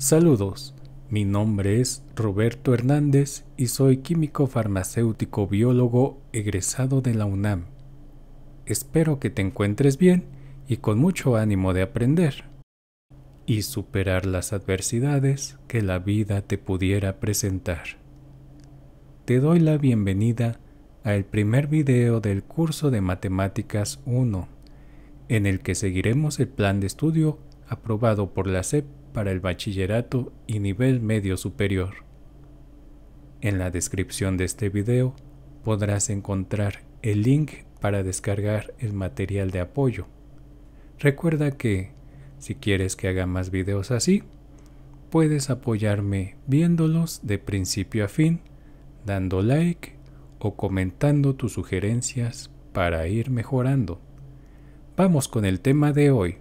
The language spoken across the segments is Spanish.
Saludos, mi nombre es Roberto Hernández y soy químico farmacéutico biólogo egresado de la UNAM. Espero que te encuentres bien y con mucho ánimo de aprender y superar las adversidades que la vida te pudiera presentar. Te doy la bienvenida al primer video del curso de Matemáticas 1, en el que seguiremos el plan de estudio aprobado por la SEP para el bachillerato y nivel medio superior. En la descripción de este video podrás encontrar el link para descargar el material de apoyo. Recuerda que, si quieres que haga más videos así, puedes apoyarme viéndolos de principio a fin, dando like o comentando tus sugerencias para ir mejorando. Vamos con el tema de hoy.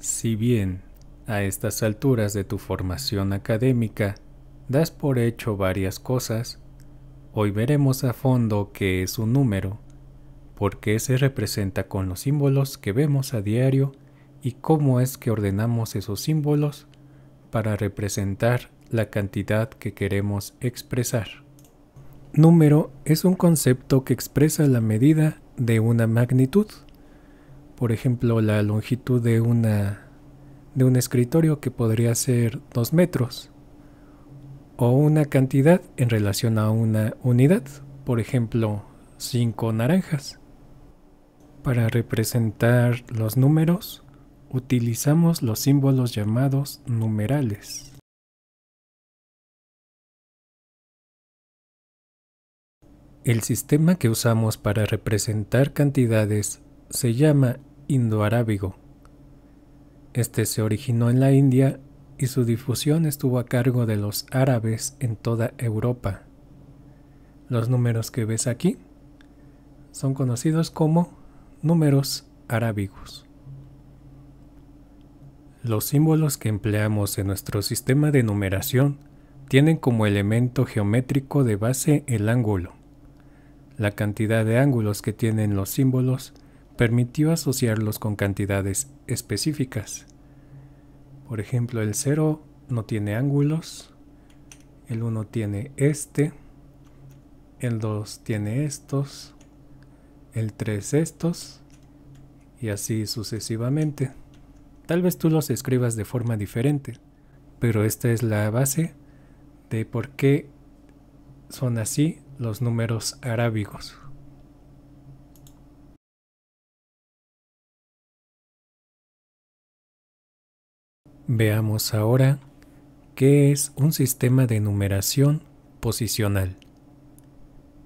Si bien a estas alturas de tu formación académica das por hecho varias cosas, hoy veremos a fondo qué es un número, por qué se representa con los símbolos que vemos a diario y cómo es que ordenamos esos símbolos para representar la cantidad que queremos expresar. Número es un concepto que expresa la medida de una magnitud por ejemplo, la longitud de una de un escritorio que podría ser 2 metros o una cantidad en relación a una unidad, por ejemplo 5 naranjas. Para representar los números utilizamos los símbolos llamados numerales. El sistema que usamos para representar cantidades se llama indoarábigo. Este se originó en la India y su difusión estuvo a cargo de los árabes en toda Europa. Los números que ves aquí son conocidos como números arábigos. Los símbolos que empleamos en nuestro sistema de numeración tienen como elemento geométrico de base el ángulo. La cantidad de ángulos que tienen los símbolos permitió asociarlos con cantidades específicas. Por ejemplo, el 0 no tiene ángulos, el 1 tiene este, el 2 tiene estos, el 3 estos, y así sucesivamente. Tal vez tú los escribas de forma diferente, pero esta es la base de por qué son así los números arábigos. Veamos ahora qué es un sistema de numeración posicional.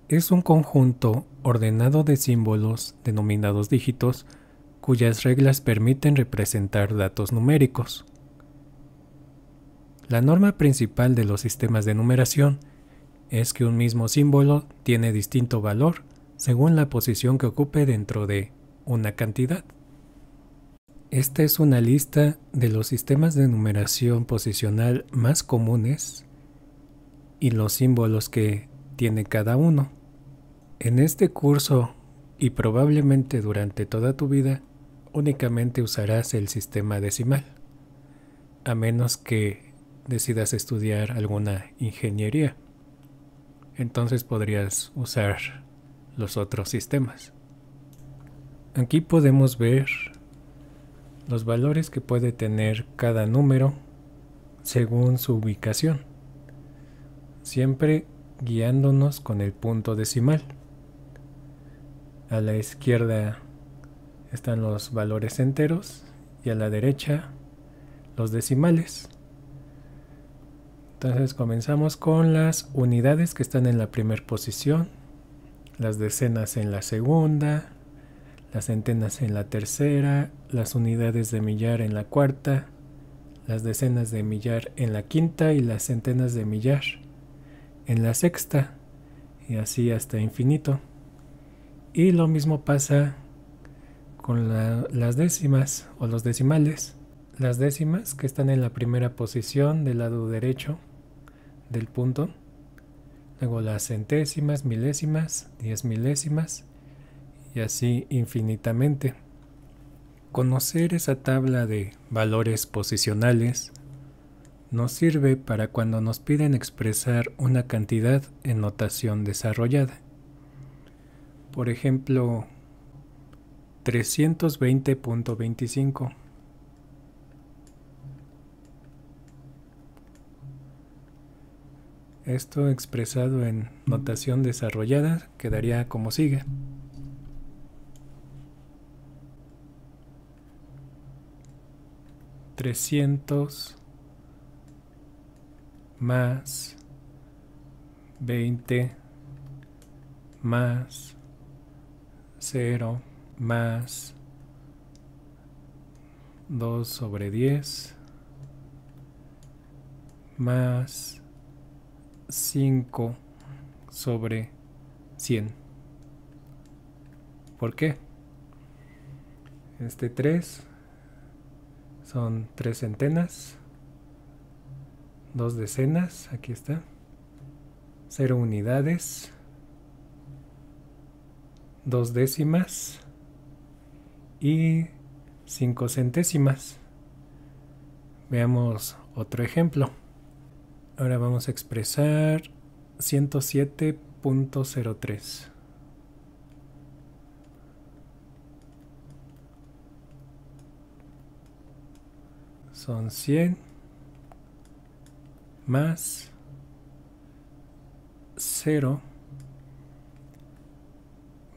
Es un conjunto ordenado de símbolos denominados dígitos cuyas reglas permiten representar datos numéricos. La norma principal de los sistemas de numeración es que un mismo símbolo tiene distinto valor según la posición que ocupe dentro de una cantidad. Esta es una lista de los sistemas de numeración posicional más comunes y los símbolos que tiene cada uno. En este curso y probablemente durante toda tu vida únicamente usarás el sistema decimal, a menos que decidas estudiar alguna ingeniería. Entonces podrías usar los otros sistemas. Aquí podemos ver los valores que puede tener cada número según su ubicación, siempre guiándonos con el punto decimal. A la izquierda están los valores enteros y a la derecha los decimales. Entonces comenzamos con las unidades que están en la primera posición, las decenas en la segunda, las centenas en la tercera, las unidades de millar en la cuarta, las decenas de millar en la quinta y las centenas de millar en la sexta, y así hasta infinito. Y lo mismo pasa con las décimas o los decimales. Las décimas que están en la primera posición del lado derecho del punto. Luego las centésimas, milésimas, diez milésimas, y así infinitamente. Conocer esa tabla de valores posicionales nos sirve para cuando nos piden expresar una cantidad en notación desarrollada. Por ejemplo, 320.25 Esto expresado en notación desarrollada quedaría como sigue. 300 más 20 más 0 más 2 sobre 10 más 5 sobre 100. ¿Por qué? Este 3 son tres centenas, dos decenas, aquí está, cero unidades, dos décimas y cinco centésimas. Veamos otro ejemplo. Ahora vamos a expresar 107.03. son 100 más 0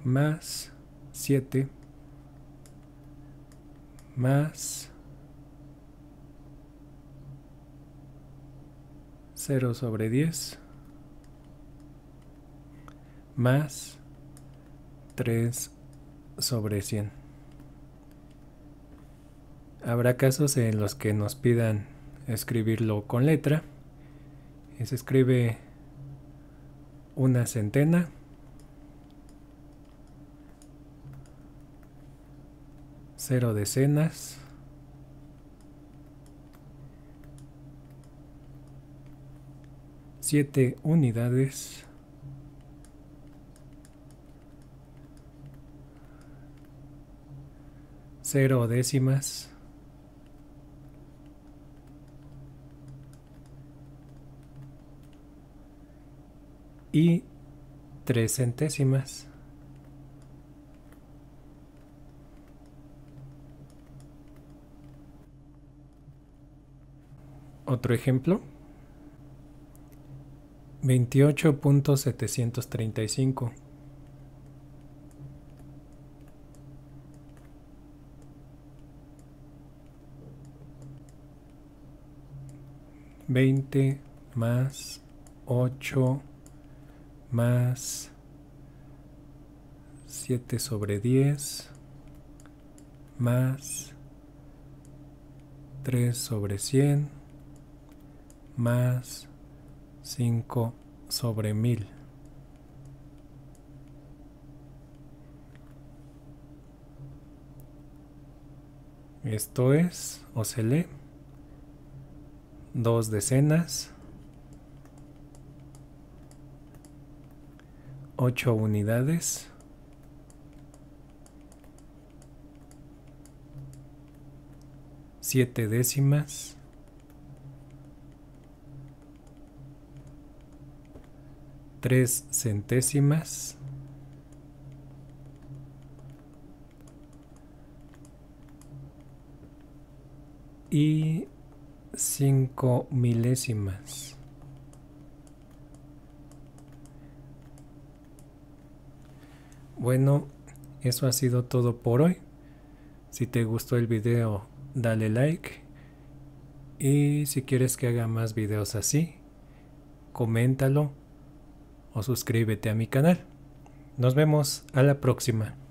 más 7 más 0 sobre 10 más 3 sobre 100. Habrá casos en los que nos pidan escribirlo con letra. Y se escribe una centena. Cero decenas. Siete unidades. Cero décimas. y tres centésimas. otro ejemplo. veintiocho puntos setecientos treinta y cinco. veinte más ocho más 7 sobre 10 más 3 sobre 100 más 5 sobre 1000. Esto es, o se lee, dos decenas 8 unidades, 7 décimas, 3 centésimas y 5 milésimas. bueno, eso ha sido todo por hoy. Si te gustó el video, dale like. Y si quieres que haga más videos así, coméntalo o suscríbete a mi canal. Nos vemos a la próxima.